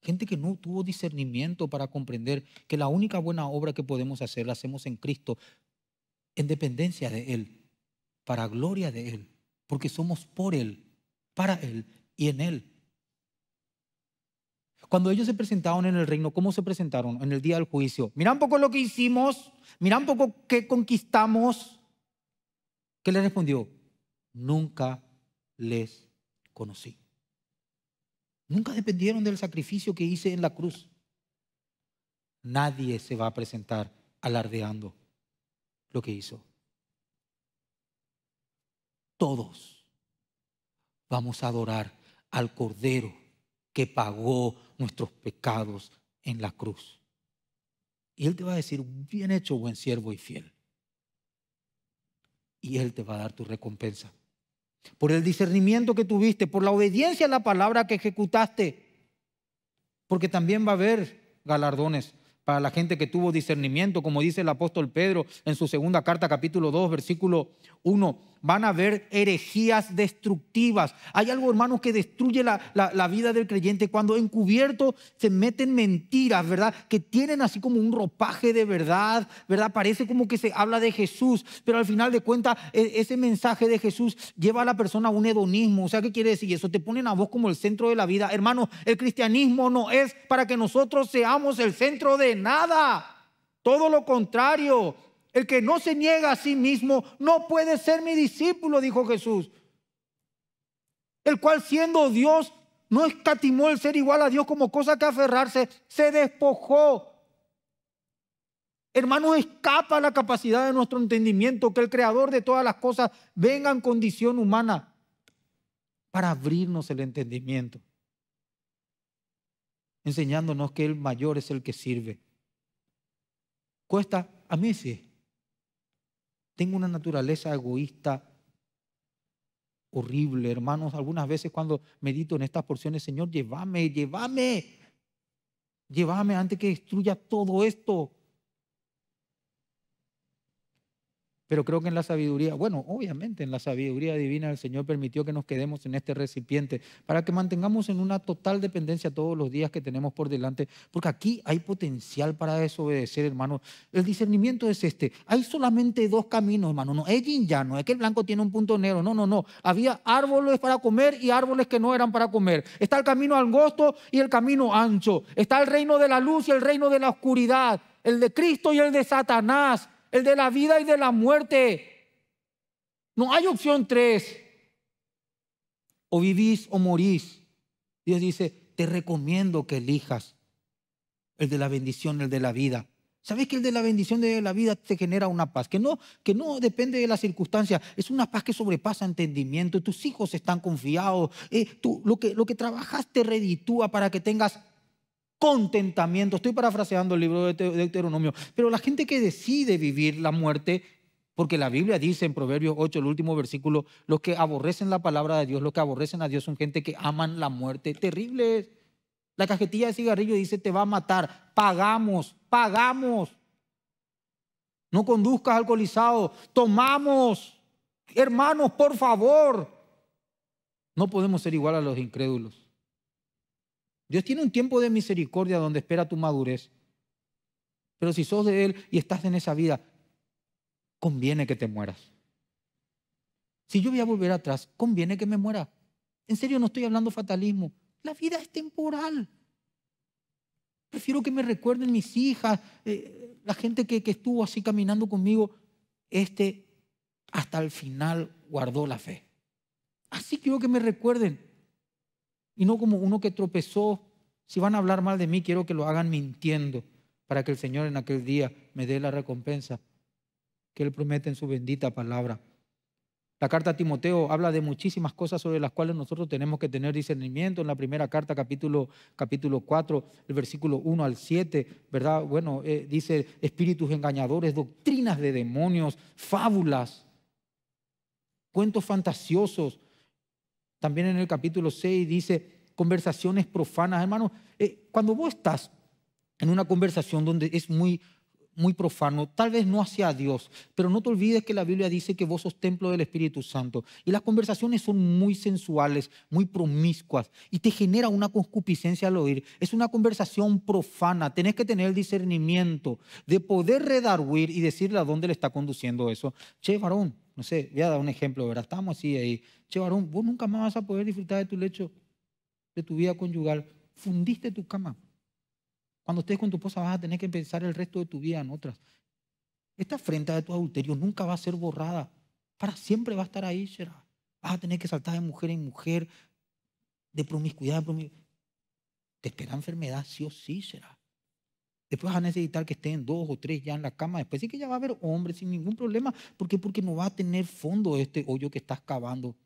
Gente que no tuvo discernimiento para comprender que la única buena obra que podemos hacer la hacemos en Cristo, en dependencia de Él, para gloria de Él, porque somos por Él, para Él y en Él. Cuando ellos se presentaron en el reino, ¿cómo se presentaron? En el día del juicio. Mirá un poco lo que hicimos, mirá un poco qué conquistamos. ¿Qué le respondió? Nunca les conocí. Nunca dependieron del sacrificio que hice en la cruz. Nadie se va a presentar alardeando lo que hizo. Todos vamos a adorar al Cordero que pagó nuestros pecados en la cruz. Y Él te va a decir, bien hecho, buen siervo y fiel. Y Él te va a dar tu recompensa por el discernimiento que tuviste, por la obediencia a la palabra que ejecutaste. Porque también va a haber galardones para la gente que tuvo discernimiento, como dice el apóstol Pedro en su segunda carta, capítulo 2, versículo 1 van a haber herejías destructivas. Hay algo, hermanos, que destruye la, vida del creyente cuando encubierto se meten mentiras, ¿verdad? Que tienen así como un ropaje de verdad, ¿verdad? Parece como que se habla de Jesús, pero al final de cuentas e, ese mensaje de Jesús lleva a la persona a un hedonismo. O sea, ¿qué quiere decir eso? Te ponen a vos como el centro de la vida. Hermano, el cristianismo no es para que nosotros seamos el centro de nada. Todo lo contrario, el que no se niega a sí mismo no puede ser mi discípulo, dijo Jesús. El cual siendo Dios no escatimó el ser igual a Dios como cosa que aferrarse, se despojó. Hermanos, escapa la capacidad de nuestro entendimiento que el creador de todas las cosas venga en condición humana para abrirnos el entendimiento, enseñándonos que el mayor es el que sirve. Cuesta, a mí sí, tengo una naturaleza egoísta horrible, hermanos. Algunas veces cuando medito en estas porciones, Señor, llévame, llévame. Llévame antes que destruya todo esto. Pero creo que en la sabiduría, bueno, obviamente en la sabiduría divina el Señor permitió que nos quedemos en este recipiente para que mantengamos en una total dependencia todos los días que tenemos por delante, porque aquí hay potencial para desobedecer, hermano. El discernimiento es este. Hay solamente dos caminos, hermano. No es yin ya, no es que el blanco tiene un punto negro. No, no, no. Había árboles para comer y árboles que no eran para comer. Está el camino angosto y el camino ancho. Está el reino de la luz y el reino de la oscuridad. El de Cristo y el de Satanás el de la vida y de la muerte. No hay opción tres. O vivís o morís. Dios dice, te recomiendo que elijas el de la bendición, el de la vida. ¿Sabes que el de la bendición de la vida te genera una paz? Que no, que no depende de las circunstancias. Es una paz que sobrepasa entendimiento. Tus hijos están confiados. Eh, lo, que, lo que trabajaste reditúa para que tengas contentamiento. Estoy parafraseando el libro de Deuteronomio, pero la gente que decide vivir la muerte, porque la Biblia dice en Proverbios 8, el último versículo, los que aborrecen la palabra de Dios, los que aborrecen a Dios son gente que aman la muerte. Terrible La cajetilla de cigarrillo dice, te va a matar. Pagamos, pagamos. No conduzcas alcoholizado. Tomamos. Hermanos, por favor. No podemos ser igual a los incrédulos. Dios tiene un tiempo de misericordia donde espera tu madurez. Pero si sos de Él y estás en esa vida, conviene que te mueras. Si yo voy a volver atrás, conviene que me muera. En serio, no estoy hablando fatalismo. La vida es temporal. Prefiero que me recuerden mis hijas, eh, la gente que estuvo así caminando conmigo. Este hasta el final guardó la fe. Así quiero que me recuerden y no como uno que tropezó. Si van a hablar mal de mí, quiero que lo hagan mintiendo para que el Señor en aquel día me dé la recompensa que Él promete en su bendita palabra. La carta a Timoteo habla de muchísimas cosas sobre las cuales nosotros tenemos que tener discernimiento. En la primera carta, capítulo, capítulo 4, el versículo 1 al 7, ¿verdad? Bueno, eh, dice espíritus engañadores, doctrinas de demonios, fábulas, cuentos fantasiosos, también en el capítulo 6 dice conversaciones profanas. Hermano, eh, cuando vos estás en una conversación donde es muy, muy profano, tal vez no hacia Dios, pero no te olvides que la Biblia dice que vos sos templo del Espíritu Santo. Y las conversaciones son muy sensuales, muy promiscuas, y te genera una concupiscencia al oír. Es una conversación profana, tenés que tener el discernimiento de poder redar huir y decirle a dónde le está conduciendo eso. Che, varón, no sé, voy a dar un ejemplo, ¿verdad? Estamos así ahí. Che, varón, vos nunca más vas a poder disfrutar de tu lecho, de tu vida conyugal. Fundiste tu cama. Cuando estés con tu esposa vas a tener que pensar el resto de tu vida en otras. Esta afrenta de tu adulterio nunca va a ser borrada. Para siempre va a estar ahí, será. Vas a tener que saltar de mujer en mujer, de promiscuidad en promiscuidad. Te espera enfermedad, sí o sí, será. Después vas a necesitar que estén dos o tres ya en la cama. Después sí que ya va a haber hombres sin ningún problema. ¿Por qué? Porque no va a tener fondo este hoyo que estás cavando.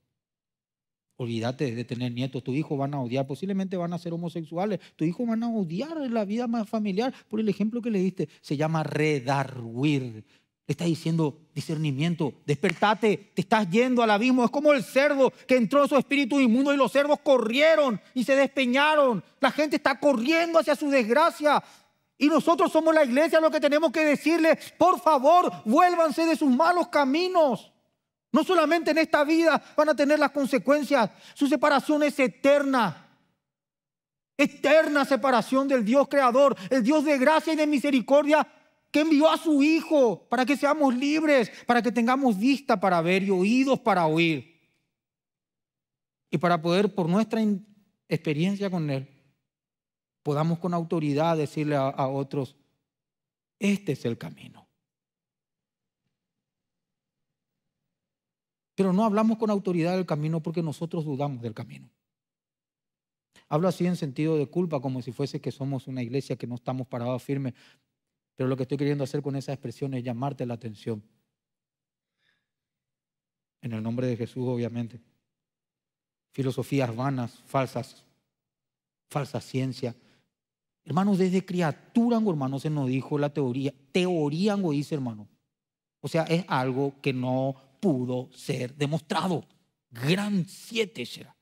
Olvídate de tener nietos. Tus hijos van a odiar. Posiblemente van a ser homosexuales. Tus hijos van a odiar la vida más familiar. Por el ejemplo que le diste, se llama redarguir. Le está diciendo discernimiento, despertate, te estás yendo al abismo. Es como el cerdo que entró su espíritu inmundo y los cerdos corrieron y se despeñaron. La gente está corriendo hacia su desgracia. Y nosotros somos la iglesia lo que tenemos que decirle, por favor, vuélvanse de sus malos caminos. No solamente en esta vida van a tener las consecuencias, su separación es eterna. Eterna separación del Dios creador, el Dios de gracia y de misericordia que envió a su Hijo para que seamos libres, para que tengamos vista para ver y oídos para oír. Y para poder, por nuestra experiencia con Él, podamos con autoridad decirle a, otros, este es el camino. Pero no hablamos con autoridad del camino porque nosotros dudamos del camino. Hablo así en sentido de culpa, como si fuese que somos una iglesia que no estamos parados firmes. Pero lo que estoy queriendo hacer con esa expresión es llamarte la atención. En el nombre de Jesús, obviamente. Filosofías vanas, falsas, falsa ciencia, Hermano, desde criatura, hermano, se nos dijo la teoría. Teoría, dice, hermano. O sea, es algo que no pudo ser demostrado. Gran siete será.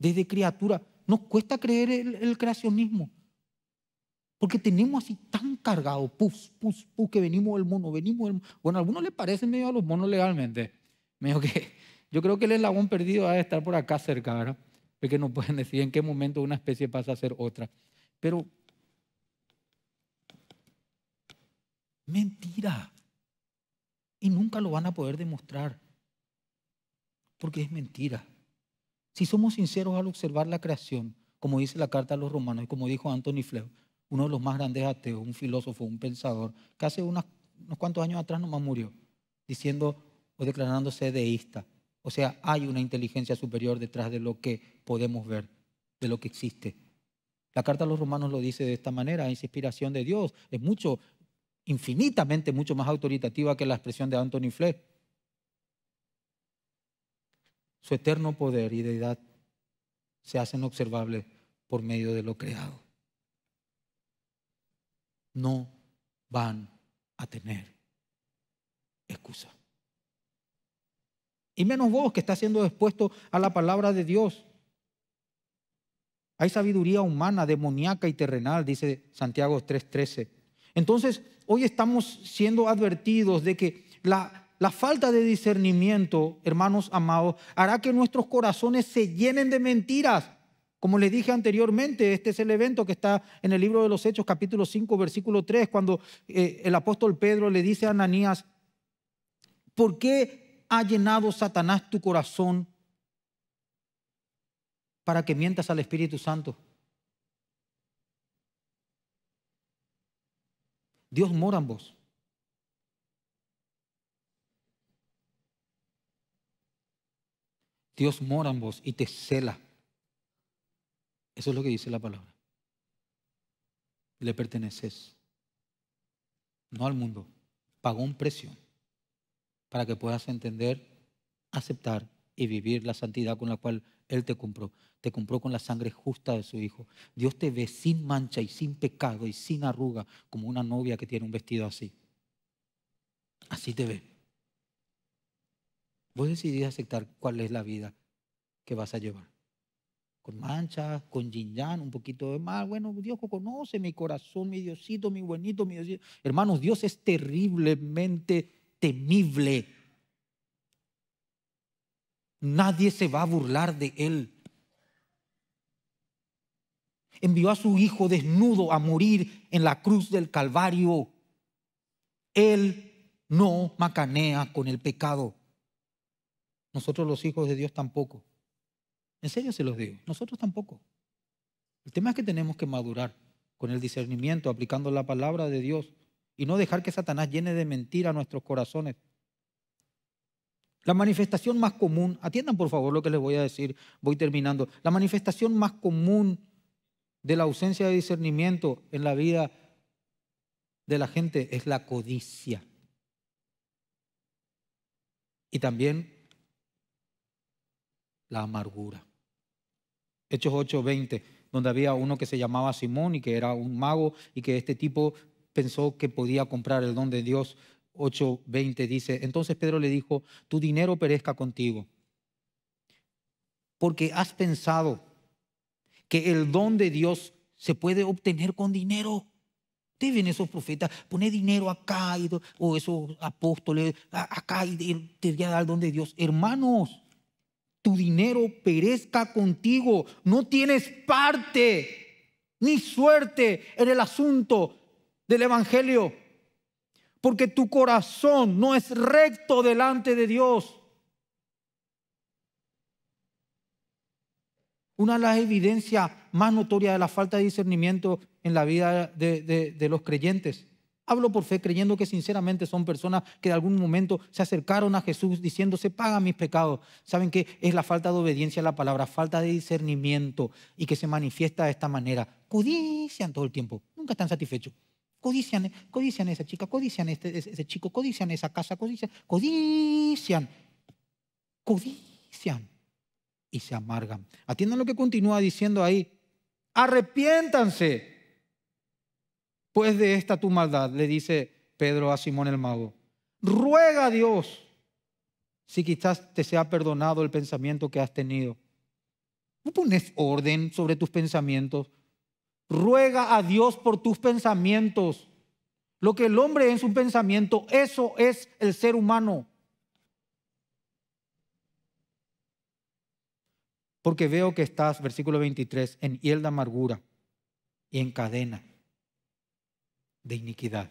Desde criatura. Nos cuesta creer el, creacionismo. Porque tenemos así tan cargado, pus pus pus que venimos del mono, venimos del mono. Bueno, a algunos le parecen medio a los monos legalmente. Medio que yo creo que el eslabón perdido a estar por acá cerca, ¿verdad? Porque no pueden decir en qué momento una especie pasa a ser otra. Pero Mentira. Y nunca lo van a poder demostrar, porque es mentira. Si somos sinceros al observar la creación, como dice la carta a los romanos y como dijo Anthony Fleu, uno de los más grandes ateos, un filósofo, un pensador, que hace unos cuantos años atrás nomás murió, diciendo o declarándose deísta. O sea, hay una inteligencia superior detrás de lo que podemos ver, de lo que existe. La carta a los romanos lo dice de esta manera, es inspiración de Dios, es mucho infinitamente mucho más autoritativa que la expresión de Anthony Fleck. Su eterno poder y deidad se hacen observables por medio de lo creado. No van a tener excusa. Y menos vos que estás siendo expuesto a la palabra de Dios. Hay sabiduría humana, demoníaca y terrenal, dice Santiago 3:13. Entonces, hoy estamos siendo advertidos de que la, falta de discernimiento, hermanos amados, hará que nuestros corazones se llenen de mentiras. Como les dije anteriormente, este es el evento que está en el libro de los Hechos, capítulo 5, versículo 3, cuando eh, el apóstol Pedro le dice a Ananías, ¿por qué ha llenado Satanás tu corazón para que mientas al Espíritu Santo? Dios mora en vos. Dios mora en vos y te cela. Eso es lo que dice la palabra. Le perteneces. No al mundo. Pagó un precio para que puedas entender, aceptar y vivir la santidad con la cual él te compró. Te compró con la sangre justa de su Hijo. Dios te ve sin mancha y sin pecado y sin arruga, como una novia que tiene un vestido así. Así te ve. Vos decidís aceptar cuál es la vida que vas a llevar. Con manchas, con yin un poquito de mal. Bueno, Dios conoce mi corazón, mi Diosito, mi buenito, mi Diosito. Hermanos, Dios es terriblemente temible Nadie se va a burlar de él. Envió a su hijo desnudo a morir en la cruz del Calvario. Él no macanea con el pecado. Nosotros los hijos de Dios tampoco. En serio se los digo, nosotros tampoco. El tema es que tenemos que madurar con el discernimiento, aplicando la palabra de Dios y no dejar que Satanás llene de mentira nuestros corazones la manifestación más común, atiendan por favor lo que les voy a decir, voy terminando. La manifestación más común de la ausencia de discernimiento en la vida de la gente es la codicia. Y también la amargura. Hechos 8:20, donde había uno que se llamaba Simón y que era un mago y que este tipo pensó que podía comprar el don de Dios 8:20 dice, entonces Pedro le dijo, tu dinero perezca contigo, porque has pensado que el don de Dios se puede obtener con dinero. deben esos profetas, pone dinero acá, o esos apóstoles acá y te voy a dar el don de Dios. Hermanos, tu dinero perezca contigo, no tienes parte ni suerte en el asunto del Evangelio porque tu corazón no es recto delante de Dios. Una de las evidencias más notorias de la falta de discernimiento en la vida de, los creyentes Hablo por fe creyendo que sinceramente son personas que de algún momento se acercaron a Jesús diciéndose paga pagan mis pecados. ¿Saben que Es la falta de obediencia a la palabra, falta de discernimiento y que se manifiesta de esta manera. en todo el tiempo, nunca están satisfechos. Codician, codician a esa chica, codician a este, ese chico, codician a esa casa, codician, codician, codician y se amargan. Atiendan lo que continúa diciendo ahí. Arrepiéntanse, pues de esta tu maldad, le dice Pedro a Simón el mago. Ruega a Dios si quizás te sea perdonado el pensamiento que has tenido. No pones orden sobre tus pensamientos. Ruega a Dios por tus pensamientos. Lo que el hombre es un pensamiento, eso es el ser humano. Porque veo que estás, versículo 23, en hiel de amargura y en cadena de iniquidad.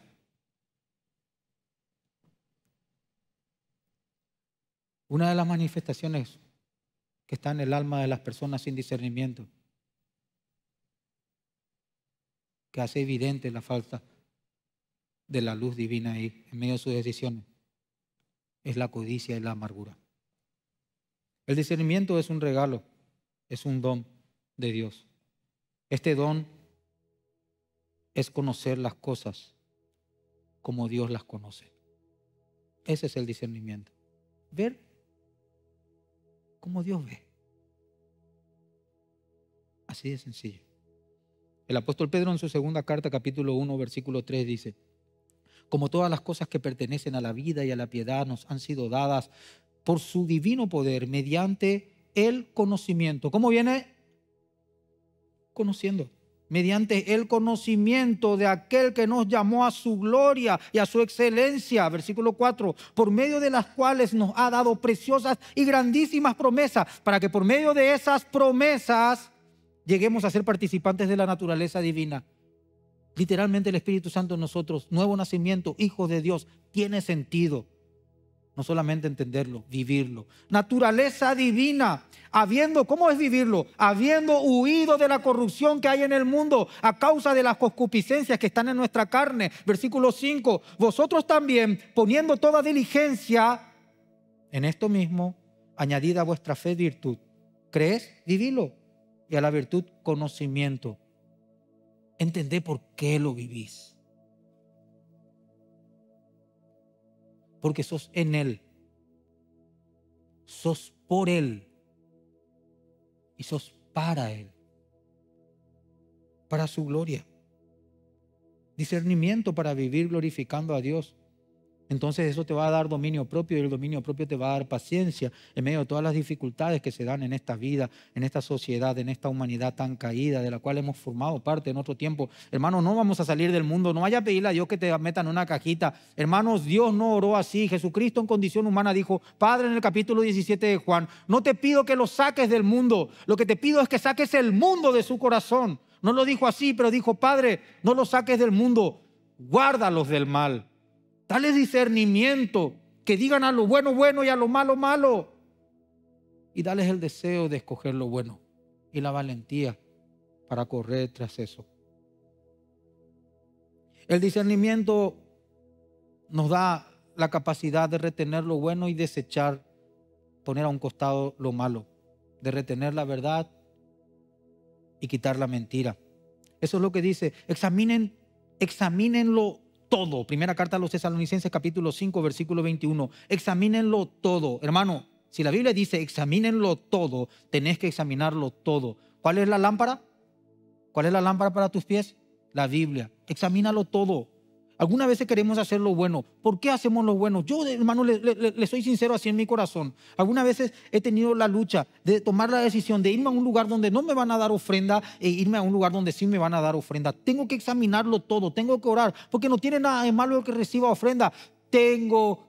Una de las manifestaciones que está en el alma de las personas sin discernimiento que hace evidente la falta de la luz divina ahí, en medio de sus decisiones, es la codicia y la amargura. El discernimiento es un regalo, es un don de Dios. Este don es conocer las cosas como Dios las conoce. Ese es el discernimiento. Ver como Dios ve. Así de sencillo. El apóstol Pedro en su segunda carta, capítulo 1, versículo 3 dice, como todas las cosas que pertenecen a la vida y a la piedad nos han sido dadas por su divino poder mediante el conocimiento. ¿Cómo viene? Conociendo. Mediante el conocimiento de aquel que nos llamó a su gloria y a su excelencia, versículo 4, por medio de las cuales nos ha dado preciosas y grandísimas promesas, para que por medio de esas promesas lleguemos a ser participantes de la naturaleza divina. Literalmente el Espíritu Santo en nosotros, nuevo nacimiento, Hijo de Dios, tiene sentido. No solamente entenderlo, vivirlo. Naturaleza divina, habiendo, ¿cómo es vivirlo? Habiendo huido de la corrupción que hay en el mundo a causa de las concupiscencias que están en nuestra carne. Versículo 5, vosotros también, poniendo toda diligencia en esto mismo, añadida a vuestra fe virtud. ¿Crees? Vivilo y a la virtud conocimiento. Entendé por qué lo vivís. Porque sos en Él, sos por Él y sos para Él, para su gloria. Discernimiento para vivir glorificando a Dios entonces eso te va a dar dominio propio y el dominio propio te va a dar paciencia en medio de todas las dificultades que se dan en esta vida, en esta sociedad, en esta humanidad tan caída de la cual hemos formado parte en otro tiempo. Hermanos, no vamos a salir del mundo, no vaya a pedirle a Dios que te metan en una cajita. Hermanos, Dios no oró así. Jesucristo en condición humana dijo, Padre en el capítulo 17 de Juan, no te pido que lo saques del mundo, lo que te pido es que saques el mundo de su corazón. No lo dijo así, pero dijo, Padre, no lo saques del mundo, guárdalos del mal. Dale discernimiento, que digan a lo bueno bueno y a lo malo malo. Y dales el deseo de escoger lo bueno y la valentía para correr tras eso. El discernimiento nos da la capacidad de retener lo bueno y desechar, poner a un costado lo malo, de retener la verdad y quitar la mentira. Eso es lo que dice, examinen, examinen lo todo. Primera carta a los tesalonicenses capítulo 5 versículo 21. Examínenlo todo. Hermano, si la Biblia dice examínenlo todo, tenés que examinarlo todo. ¿Cuál es la lámpara? ¿Cuál es la lámpara para tus pies? La Biblia. Examínalo todo. Algunas veces queremos hacer lo bueno. ¿Por qué hacemos lo bueno? Yo, hermano, le, soy sincero así en mi corazón. Algunas veces he tenido la lucha de tomar la decisión de irme a un lugar donde no me van a dar ofrenda e irme a un lugar donde sí me van a dar ofrenda. Tengo que examinarlo todo, tengo que orar, porque no tiene nada de malo el que reciba ofrenda. Tengo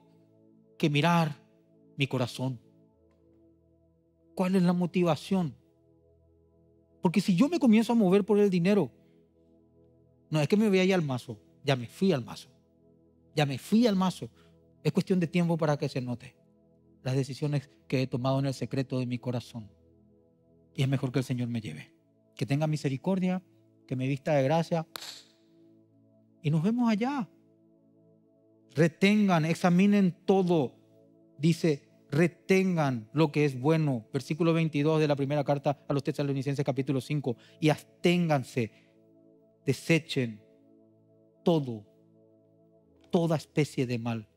que mirar mi corazón. ¿Cuál es la motivación? Porque si yo me comienzo a mover por el dinero, no es que me vea ahí al mazo ya me fui al mazo. Ya me fui al mazo. Es cuestión de tiempo para que se note las decisiones que he tomado en el secreto de mi corazón. Y es mejor que el Señor me lleve. Que tenga misericordia, que me vista de gracia. Y nos vemos allá. Retengan, examinen todo. Dice, retengan lo que es bueno. Versículo 22 de la primera carta a los tesalonicenses capítulo 5. Y absténganse, desechen todo, toda especie de mal.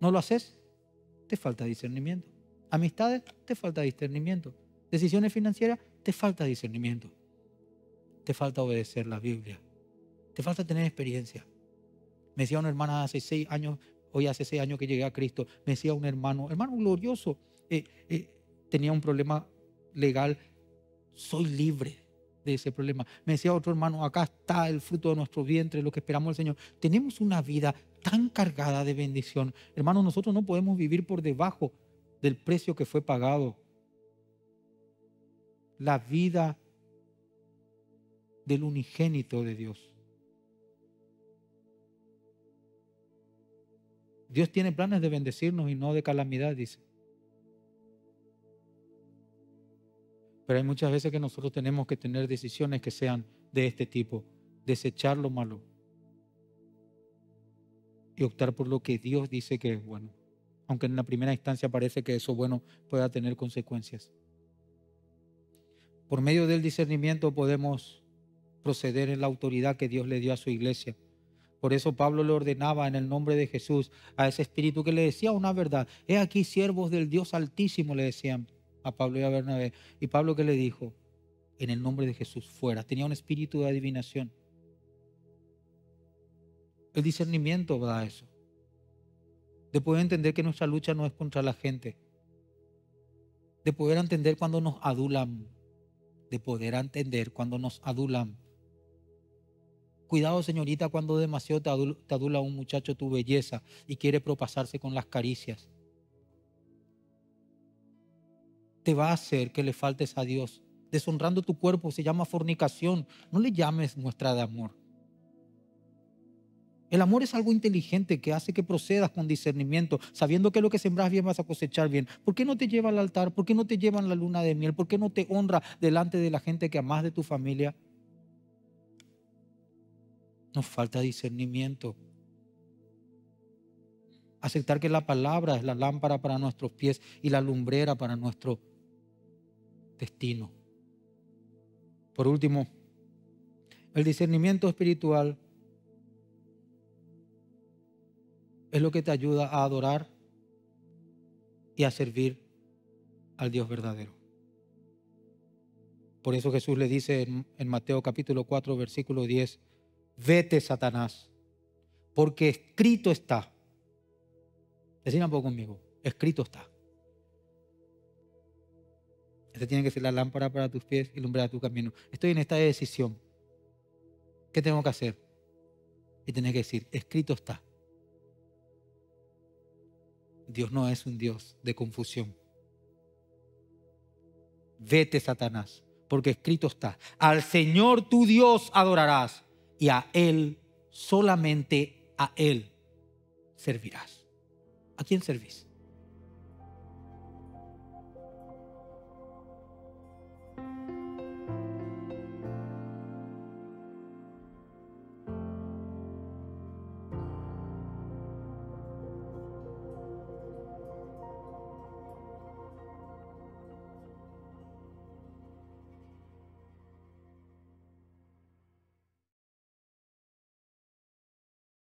¿No lo haces? Te falta discernimiento. Amistades, te falta discernimiento. Decisiones financieras, te falta discernimiento. Te falta obedecer la Biblia. Te falta tener experiencia. Me decía una hermana hace seis años, hoy hace seis años que llegué a Cristo, me decía un hermano, hermano glorioso, eh, eh, tenía un problema legal, soy libre ese problema. Me decía otro hermano, acá está el fruto de nuestro vientre, lo que esperamos del Señor. Tenemos una vida tan cargada de bendición. hermano nosotros no podemos vivir por debajo del precio que fue pagado. La vida del unigénito de Dios. Dios tiene planes de bendecirnos y no de calamidad, dice. Pero hay muchas veces que nosotros tenemos que tener decisiones que sean de este tipo, desechar lo malo y optar por lo que Dios dice que es bueno, aunque en la primera instancia parece que eso bueno pueda tener consecuencias. Por medio del discernimiento podemos proceder en la autoridad que Dios le dio a su iglesia. Por eso Pablo le ordenaba en el nombre de Jesús a ese espíritu que le decía una verdad. He aquí siervos del Dios altísimo, le decían a Pablo y a Bernabé. ¿Y Pablo qué le dijo? En el nombre de Jesús, fuera. Tenía un espíritu de adivinación. El discernimiento a eso. De poder entender que nuestra lucha no es contra la gente. De poder entender cuando nos adulan. De poder entender cuando nos adulan. Cuidado, señorita, cuando demasiado te adula un muchacho tu belleza y quiere propasarse con las caricias. te va a hacer que le faltes a Dios. Deshonrando tu cuerpo se llama fornicación. No le llames muestra de amor. El amor es algo inteligente que hace que procedas con discernimiento, sabiendo que lo que sembras bien vas a cosechar bien. ¿Por qué no te lleva al altar? ¿Por qué no te llevan la luna de miel? ¿Por qué no te honra delante de la gente que amas de tu familia? Nos falta discernimiento. Aceptar que la palabra es la lámpara para nuestros pies y la lumbrera para nuestro destino. Por último, el discernimiento espiritual es lo que te ayuda a adorar y a servir al Dios verdadero. Por eso Jesús le dice en, Mateo capítulo 4, versículo 10, vete Satanás, porque escrito está. Decir un poco conmigo, escrito está te tiene que ser la lámpara para tus pies y lumbrera tu camino. Estoy en esta decisión. ¿Qué tengo que hacer? Y tenés que decir, escrito está. Dios no es un Dios de confusión. Vete, Satanás, porque escrito está. Al Señor tu Dios adorarás y a Él, solamente a Él, servirás. ¿A quién servís?